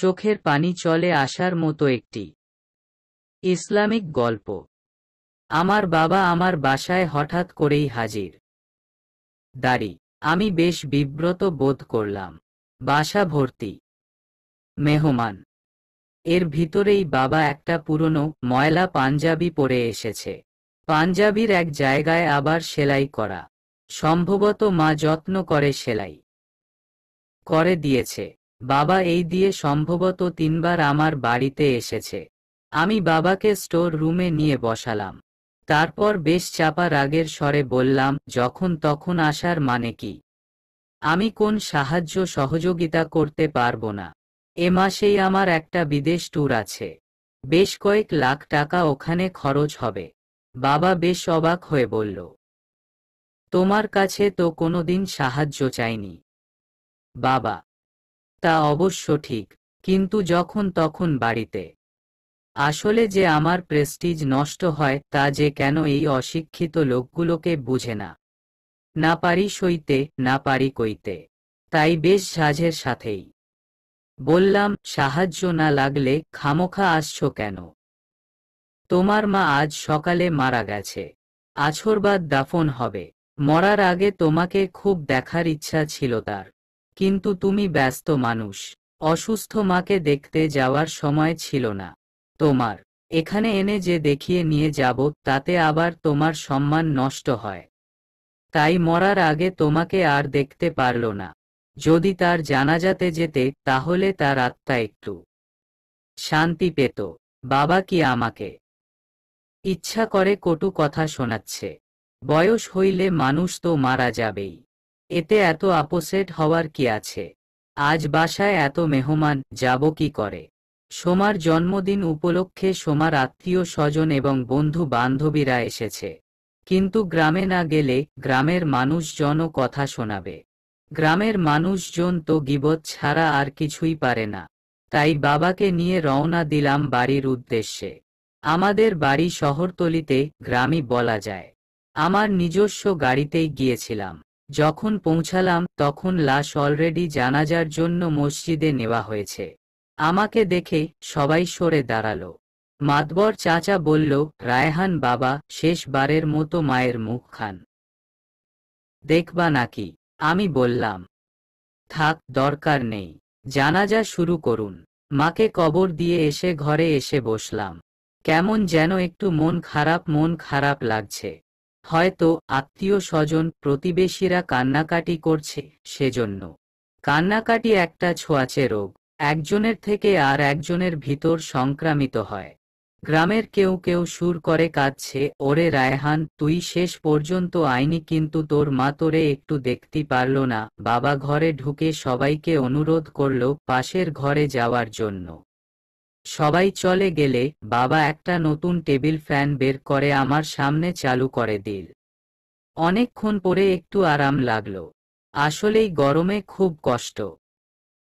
চোখের পানি চলে আসার মতো একটি ইসলামিক গল্প আমার বাবা আমার বাসায় হঠাৎ করেই হাজির দাড়ি আমি বেশ বিব্রত বোধ করলাম বাসা ভর্তি মেহমান এর ভিতরেই বাবা একটা পুরনো ময়লা পাঞ্জাবি পরে এসেছে পাঞ্জাবির এক জায়গায় আবার সেলাই করা সম্ভবত মা যত্ন করে সেলাই করে দিয়েছে বাবা এই দিয়ে সম্ভবত তিনবার আমার বাড়িতে এসেছে আমি বাবাকে স্টোর রুমে নিয়ে বসালাম তারপর বেশ চাপা রাগের স্বরে বললাম যখন তখন আসার মানে কি আমি কোন সাহায্য সহযোগিতা করতে পারবো না এ মাসেই আমার একটা বিদেশ ট্যুর আছে বেশ কয়েক লাখ টাকা ওখানে খরচ হবে বাবা বেশ অবাক হয়ে বলল তোমার কাছে তো কোনোদিন সাহায্য চাইনি বাবা তা অবশ্য ঠিক কিন্তু যখন তখন বাড়িতে আসলে যে আমার প্রেস্টিজ নষ্ট হয় তা যে কেন এই অশিক্ষিত লোকগুলোকে বুঝে না না পারি সইতে না পারি কইতে তাই বেশ সাজের সাথেই বললাম সাহায্য না লাগলে খামোখা আসছো কেন তোমার মা আজ সকালে মারা গেছে আছরবাদ দাফন হবে মরার আগে তোমাকে খুব দেখার ইচ্ছা ছিল তার কিন্তু তুমি ব্যস্ত মানুষ অসুস্থ মাকে দেখতে যাওয়ার সময় ছিল না তোমার এখানে এনে যে দেখিয়ে নিয়ে যাব তাতে আবার তোমার সম্মান নষ্ট হয় তাই মরার আগে তোমাকে আর দেখতে পারল না যদি তার জানাজাতে যেতে তাহলে তার আত্মা একটু শান্তি পেত বাবা কি আমাকে ইচ্ছা করে কটু কথা শোনাচ্ছে বয়স হইলে মানুষ তো মারা যাবেই এতে এত আপোসেট হওয়ার কি আছে আজ বাসায় এত মেহমান যাব কি করে সোমার জন্মদিন উপলক্ষে সোমার আত্মীয় স্বজন এবং বন্ধু বান্ধবীরা এসেছে কিন্তু গ্রামে না গেলে গ্রামের মানুষজনও কথা শোনাবে গ্রামের মানুষজন তো গিবত ছাড়া আর কিছুই পারে না তাই বাবাকে নিয়ে রওনা দিলাম বাড়ির উদ্দেশ্যে আমাদের বাড়ি শহরতলিতে গ্রামই বলা যায় আমার নিজস্ব গাড়িতেই গিয়েছিলাম যখন পৌঁছালাম তখন লাশ অলরেডি জানাজার জন্য মসজিদে নেওয়া হয়েছে আমাকে দেখে সবাই সরে দাঁড়াল মাতবর চাচা বলল রায়হান বাবা শেষবারের মতো মায়ের মুখ খান দেখবা নাকি আমি বললাম থাক দরকার নেই জানাজা শুরু করুন মাকে কবর দিয়ে এসে ঘরে এসে বসলাম কেমন যেন একটু মন খারাপ মন খারাপ লাগছে হয়তো আত্মীয় স্বজন প্রতিবেশীরা কান্নাকাটি করছে সেজন্য কান্নাকাটি একটা ছোঁয়াচে রোগ একজনের থেকে আর একজনের ভিতর সংক্রামিত হয় গ্রামের কেউ কেউ সুর করে কাঁদছে ওরে রায়হান তুই শেষ পর্যন্ত আইনি কিন্তু তোর মা তোরে একটু দেখতে পারল না বাবা ঘরে ঢুকে সবাইকে অনুরোধ করল পাশের ঘরে যাওয়ার জন্য সবাই চলে গেলে বাবা একটা নতুন টেবিল ফ্যান বের করে আমার সামনে চালু করে দিল অনেকক্ষণ পরে একটু আরাম লাগলো আসলেই গরমে খুব কষ্ট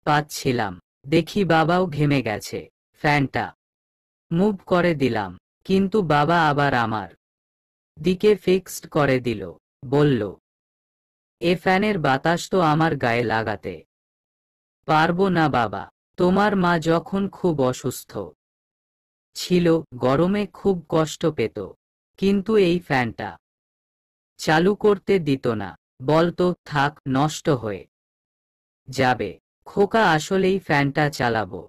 পাচ্ছিলাম দেখি বাবাও ঘেমে গেছে ফ্যানটা মুভ করে দিলাম কিন্তু বাবা আবার আমার দিকে ফিক্সড করে দিল বলল এ ফ্যানের বাতাস তো আমার গায়ে লাগাতে পারবো না বাবা তোমার মা যখন খুব অসুস্থ ছিল গরমে খুব কষ্ট পেত কিন্তু এই ফ্যানটা চালু করতে দিত না বলতো থাক নষ্ট হয়ে যাবে খোকা আসলেই ফ্যানটা চালাবো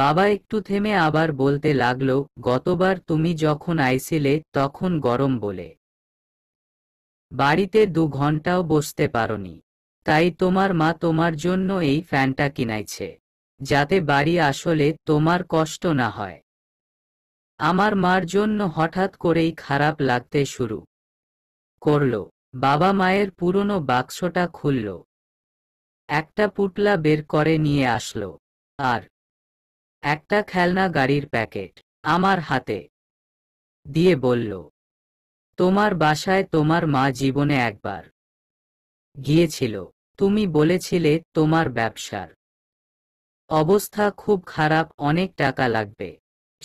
বাবা একটু থেমে আবার বলতে লাগলো গতবার তুমি যখন আইছিলে তখন গরম বলে বাড়িতে দু ঘন্টাও বসতে পারি তাই তোমার মা তোমার জন্য এই ফ্যানটা কিনাইছে যাতে বাড়ি আসলে তোমার কষ্ট না হয় আমার মার জন্য হঠাৎ করেই খারাপ লাগতে শুরু করল বাবা মায়ের পুরনো বাক্সটা খুলল একটা পুটলা বের করে নিয়ে আসলো আর একটা খেলনা গাড়ির প্যাকেট আমার হাতে দিয়ে বলল তোমার বাসায় তোমার মা জীবনে একবার গিয়েছিল তুমি বলেছিলে তোমার ব্যবসার অবস্থা খুব খারাপ অনেক টাকা লাগবে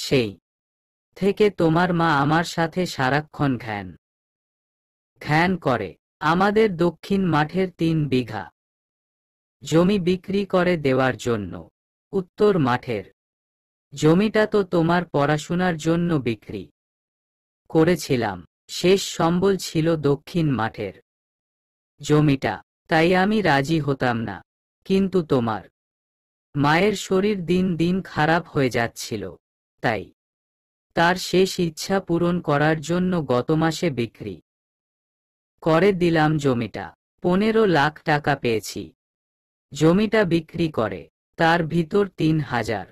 সেই থেকে তোমার মা আমার সাথে সারাক্ষণ ঘ্যান ঘ্যান করে আমাদের দক্ষিণ মাঠের তিন বিঘা জমি বিক্রি করে দেওয়ার জন্য উত্তর মাঠের জমিটা তো তোমার পড়াশোনার জন্য বিক্রি করেছিলাম শেষ সম্বল ছিল দক্ষিণ মাঠের জমিটা তাই আমি রাজি হতাম না কিন্তু তোমার মায়ের শরীর দিন দিন খারাপ হয়ে যাচ্ছিল তাই তার শেষ ইচ্ছা পূরণ করার জন্য গত মাসে বিক্রি করে দিলাম জমিটা পনেরো লাখ টাকা পেয়েছি জমিটা বিক্রি করে তার ভিতর তিন হাজার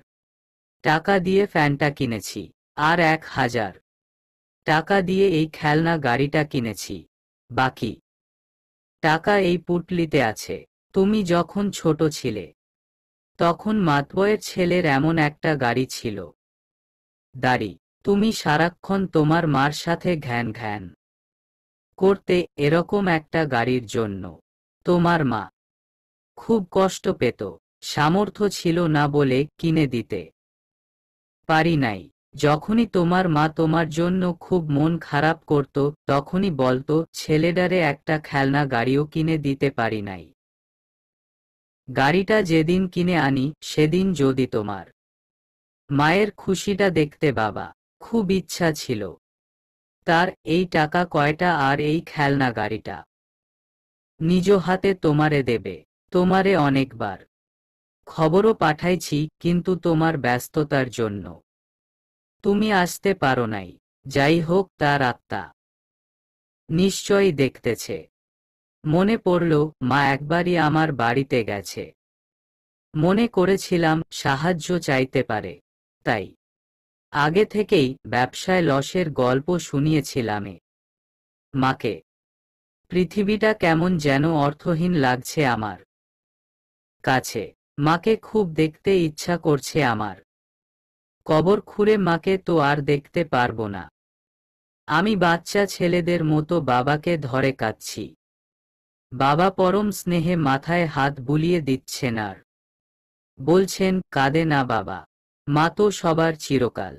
টাকা দিয়ে ফ্যানটা কিনেছি আর এক হাজার টাকা দিয়ে এই খেলনা গাড়িটা কিনেছি বাকি টাকা এই পুটলিতে আছে তুমি যখন ছোট ছিলে তখন মাতবয়ের ছেলের এমন একটা গাড়ি ছিল দাড়ি তুমি সারাক্ষণ তোমার মার সাথে ঘ্যান ঘ্যান করতে এরকম একটা গাড়ির জন্য তোমার মা খুব কষ্ট পেত সামর্থ্য ছিল না বলে কিনে দিতে পারি নাই যখনই তোমার মা তোমার জন্য খুব মন খারাপ করত তখনই বলতো ছেলেডারে একটা খেলনা গাড়িও কিনে দিতে পারি নাই গাড়িটা যেদিন কিনে আনি সেদিন যদি তোমার মায়ের খুশিটা দেখতে বাবা খুব ইচ্ছা ছিল তার এই টাকা কয়টা আর এই খেলনা গাড়িটা নিজ হাতে তোমারে দেবে তোমারে অনেকবার খবরও পাঠাইছি কিন্তু তোমার ব্যস্ততার জন্য তুমি আসতে পারো নাই যাই হোক তার আত্মা নিশ্চয়ই দেখতেছে মনে পড়ল মা একবারই আমার বাড়িতে গেছে মনে করেছিলাম সাহায্য চাইতে পারে তাই আগে থেকেই ব্যবসায় লসের গল্প শুনিয়েছিলামে মাকে পৃথিবীটা কেমন যেন অর্থহীন লাগছে আমার কাছে মাকে খুব দেখতে ইচ্ছা করছে আমার কবর খুঁড়ে মাকে তো আর দেখতে পারবো না আমি বাচ্চা ছেলেদের মতো বাবাকে ধরে কাচ্ছি বাবা পরম স্নেহে মাথায় হাত বুলিয়ে দিচ্ছেন আর বলছেন কাঁদে না বাবা মা তো সবার চিরকাল